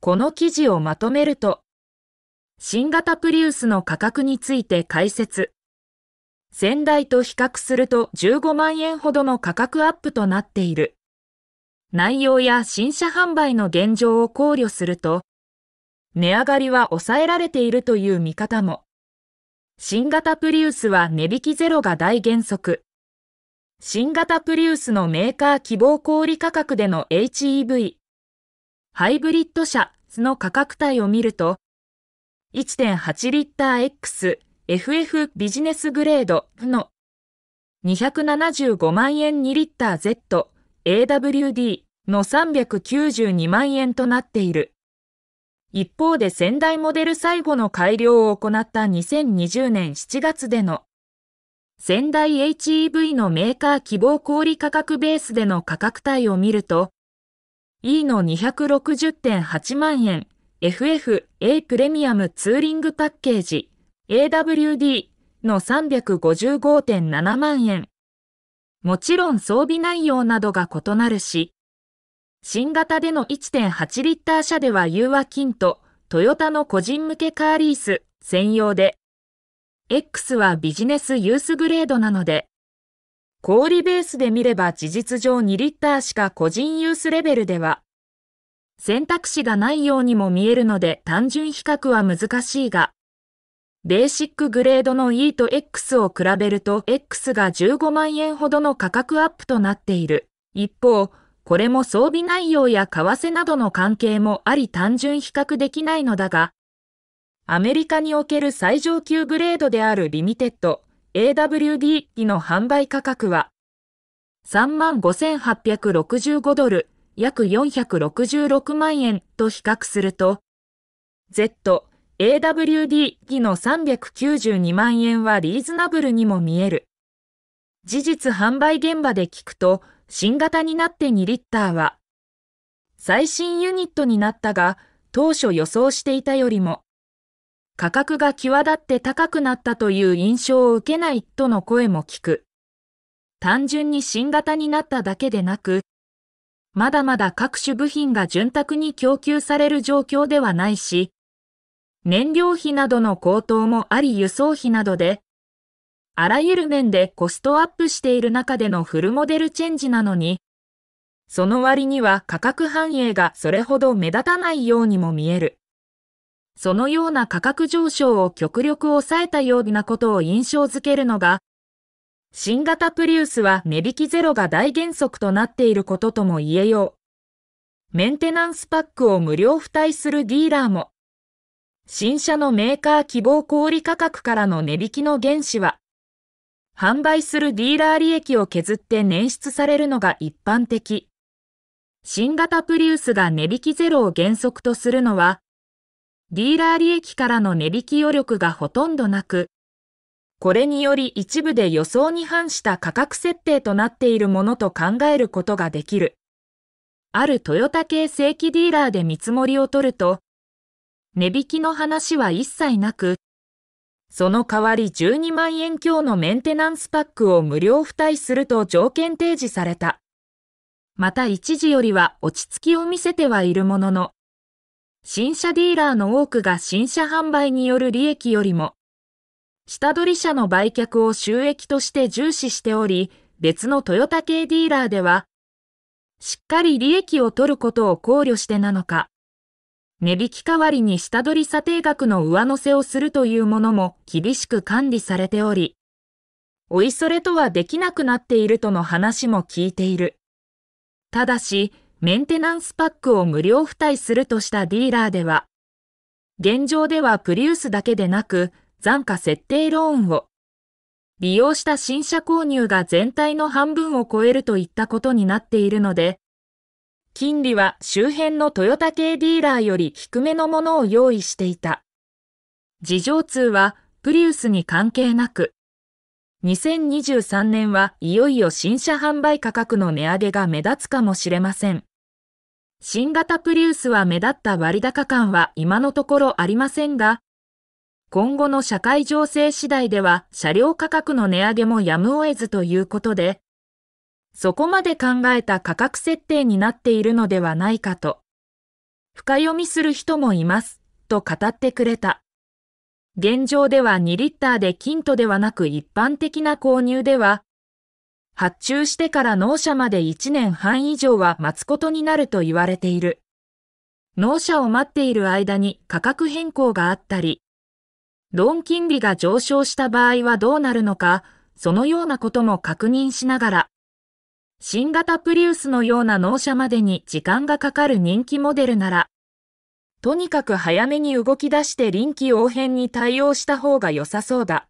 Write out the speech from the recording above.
この記事をまとめると、新型プリウスの価格について解説。先代と比較すると15万円ほどの価格アップとなっている。内容や新車販売の現状を考慮すると、値上がりは抑えられているという見方も。新型プリウスは値引きゼロが大原則。新型プリウスのメーカー希望小売価格での HEV ハイブリッド車の価格帯を見ると、1.8リッター X FF ビジネスグレードの275万円2リッター Z AWD の392万円となっている。一方で仙台モデル最後の改良を行った2020年7月での仙台 HEV のメーカー希望小売価格ベースでの価格帯を見ると E の260.8万円、FFA プレミアムツーリングパッケージ、AWD の355.7万円。もちろん装備内容などが異なるし、新型での1.8リッター車では融和金と、トヨタの個人向けカーリース専用で、X はビジネスユースグレードなので、氷ベースで見れば事実上2リッターしか個人ユースレベルでは選択肢がないようにも見えるので単純比較は難しいが、ベーシックグレードの E と X を比べると X が15万円ほどの価格アップとなっている。一方、これも装備内容や為替などの関係もあり単純比較できないのだが、アメリカにおける最上級グレードであるリミテッド、AWD 機の販売価格は35,865ドル、約466万円と比較すると、Z、AWD 機の392万円はリーズナブルにも見える。事実販売現場で聞くと、新型になって2リッターは、最新ユニットになったが、当初予想していたよりも、価格が際立って高くなったという印象を受けないとの声も聞く。単純に新型になっただけでなく、まだまだ各種部品が潤沢に供給される状況ではないし、燃料費などの高騰もあり輸送費などで、あらゆる面でコストアップしている中でのフルモデルチェンジなのに、その割には価格反映がそれほど目立たないようにも見える。そのような価格上昇を極力抑えたようなことを印象づけるのが、新型プリウスは値引きゼロが大原則となっていることとも言えよう。メンテナンスパックを無料付帯するディーラーも、新車のメーカー希望小売価格からの値引きの原資は、販売するディーラー利益を削って捻出されるのが一般的。新型プリウスが値引きゼロを原則とするのは、ディーラー利益からの値引き余力がほとんどなく、これにより一部で予想に反した価格設定となっているものと考えることができる。あるトヨタ系正規ディーラーで見積もりを取ると、値引きの話は一切なく、その代わり12万円強のメンテナンスパックを無料付帯すると条件提示された。また一時よりは落ち着きを見せてはいるものの、新車ディーラーの多くが新車販売による利益よりも、下取り車の売却を収益として重視しており、別のトヨタ系ディーラーでは、しっかり利益を取ることを考慮してなのか、値引き代わりに下取り査定額の上乗せをするというものも厳しく管理されており、おいそれとはできなくなっているとの話も聞いている。ただし、メンテナンスパックを無料付帯するとしたディーラーでは、現状ではプリウスだけでなく、残価設定ローンを利用した新車購入が全体の半分を超えるといったことになっているので、金利は周辺のトヨタ系ディーラーより低めのものを用意していた。事情通はプリウスに関係なく、2023年はいよいよ新車販売価格の値上げが目立つかもしれません。新型プリウスは目立った割高感は今のところありませんが、今後の社会情勢次第では車両価格の値上げもやむを得ずということで、そこまで考えた価格設定になっているのではないかと、深読みする人もいます、と語ってくれた。現状では2リッターで金とではなく一般的な購入では、発注してから納車まで1年半以上は待つことになると言われている。納車を待っている間に価格変更があったり、ローン金利が上昇した場合はどうなるのか、そのようなことも確認しながら、新型プリウスのような納車までに時間がかかる人気モデルなら、とにかく早めに動き出して臨機応変に対応した方が良さそうだ。